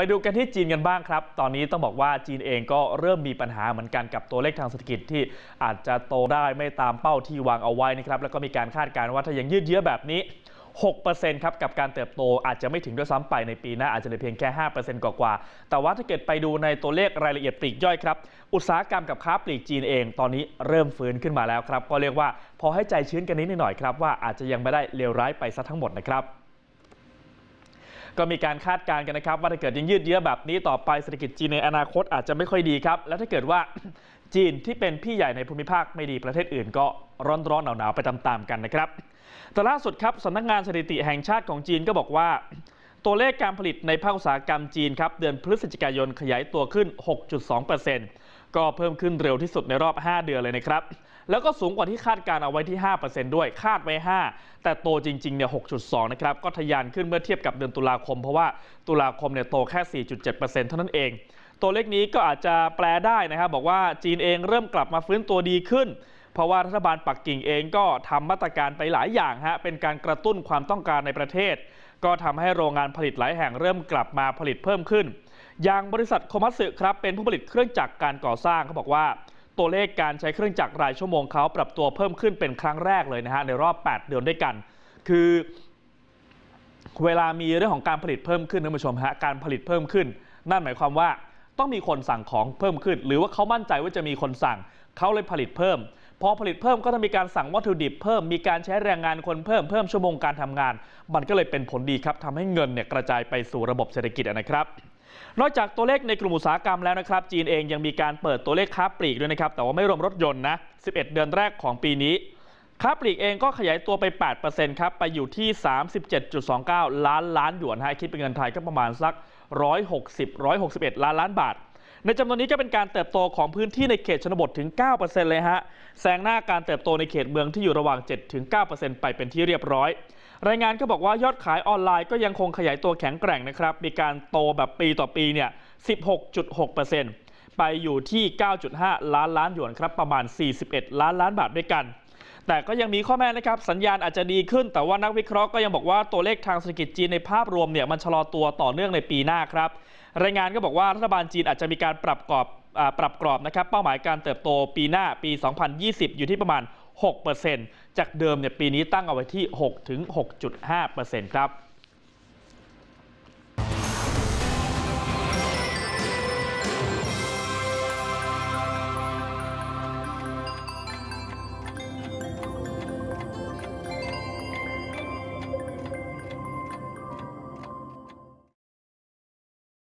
ไปดูกันที่จีนกันบ้างครับ ตอนนี้ต้องบอกว่าจีนเองก็เริ่มมีปัญหาเหมือนกันกับตัวเลขทางเศรษฐกิจที่อาจจะโตได้ไม่ตามเป้าที่วางเอาไว้นะครับ แล้วก็มีการคาดการณ์ว่าถ้ายังยืดเยื้อแบบนี้ 6%ครับกับการเติบโตอาจจะไม่ถึงด้วยซ้ำไปในปีหน้า อาจจะเหลือเพียงแค่ 5%กว่าๆแต่ว่าถ้าเกิดไปดูในตัวเลขรายละเอียดปลีกย่อยครับ อุตสาหกรรมกับค้าปลีกจีนเองตอนนี้เริ่มฟื้นขึ้นมาแล้วครับ ก็เรียกว่าพอให้ใจชื้นกันนิดหน่อยครับ ว่าอาจจะยังไม่ได้เลวร้ายไปซะทั้งหมดนะครับก็มีการคาดการณ์กันนะครับว่าถ้าเกิดยังยืดเยื้อแบบนี้ต่อไปเศรษฐกิจจีนในอนาคตอาจจะไม่ค่อยดีครับ และถ้าเกิดว่าจีนที่เป็นพี่ใหญ่ในภูมิภาคไม่ดีประเทศอื่น ก็ร้อนๆ หนาวๆ ไปตามๆ กันนะครับ แต่ล่าสุดครับสำนักงานสถิติแห่งชาติของจีนก็บอกว่าตัวเลขการผลิตในภาคอุตสาหกรรมจีนครับเดือนพฤศจิกายนขยายตัวขึ้น 6.2%ก็เพิ่มขึ้นเร็วที่สุดในรอบ 5 เดือนเลยนะครับ แล้วก็สูงกว่าที่คาดการเอาไว้ที่ 5%ด้วยคาดไว้ 5 แต่โตจริงๆเนี่ย 6.2 นะครับ ก็ทะยานขึ้นเมื่อเทียบกับเดือนตุลาคม เพราะว่าตุลาคมเนี่ยโตแค่ 4.7%เท่านั้นเอง ตัวเลขนี้ก็อาจจะแปลได้นะครับบอกว่าจีนเองเริ่มกลับมาฟื้นตัวดีขึ้นเพราะว่ารัฐบาลปักกิ่งเองก็ทำมาตรการไปหลายอย่างฮะเป็นการกระตุ้นความต้องการในประเทศก็ทำให้โรงงานผลิตหลายแห่งเริ่มกลับมาผลิตเพิ่มขึ้น อย่างบริษัทโคมัสสึครับเป็นผู้ผลิตเครื่องจักรการก่อสร้างเขาบอกว่าตัวเลขการใช้เครื่องจักรรายชั่วโมงเขาปรับตัวเพิ่มขึ้นเป็นครั้งแรกเลยนะฮะในรอบ 8 เดือนด้วยกัน คือ เวลามีเรื่องของการผลิตเพิ่มขึ้นท่านผู้ชมฮะการผลิตเพิ่มขึ้น นั่นหมายความว่าต้องมีคนสั่งของเพิ่มขึ้น หรือว่าเขามั่นใจว่าจะมีคนสั่งเขาเลยผลิตเพิ่มพอผลิตเพิ่มก็ต้องมีการสั่งวัตถุดิบเพิ่ม มีการใช้แรงงานคนเพิ่ม เพิ่มชั่วโมงการทำงาน มันก็เลยเป็นผลดีครับ ทำให้เงินเนี่ยกระจายไปสู่ระบบเศรษฐกิจนะครับ นอกจากตัวเลขในกลุ่มอุตสาหกรรมแล้วนะครับ จีนเองยังมีการเปิดตัวเลขค้าปลีกด้วยนะครับ แต่ว่าไม่รวมรถยนต์นะ 11 เดือนแรกของปีนี้ ค้าปลีกเองก็ขยายตัวไป8%ครับ ไปอยู่ที่ 37.29 ล้านล้านหยวนฮะคิดเป็นเงินไทยก็ประมาณสัก 160 161ล้านล้านบาทในจำนวนนี้ก็เป็นการเติบโตของพื้นที่ในเขตชนบทถึง 9%เลยฮะแซงหน้าการเติบโตในเขตเมืองที่อยู่ระหว่าง 7-9%ไปเป็นที่เรียบร้อย รายงานก็บอกว่ายอดขายออนไลน์ก็ยังคงขยายตัวแข็งแกร่งนะครับ มีการโตแบบปีต่อปีเนี่ย 16.6%ไปอยู่ที่ 9.5 ล้านล้านหยวนครับ ประมาณ 41 ล้านล้านบาทด้วยกันแต่ก็ยังมีข้อแม้นะครับ สัญญาณอาจจะดีขึ้นแต่ว่านักวิเคราะห์ก็ยังบอกว่าตัวเลขทางเศรษฐกิจจีนในภาพรวมเนี่ยมันชะลอตัวต่อเนื่องในปีหน้าครับ รายงานก็บอกว่า รัฐบาลจีนอาจจะมีการปรับกรอบปรับกรอบนะครับ เป้าหมายการเติบโตปีหน้าปี 2020 อยู่ที่ประมาณ 6%จากเดิมเนี่ยปีนี้ตั้งเอาไว้ที่ 6-6.5%ครับ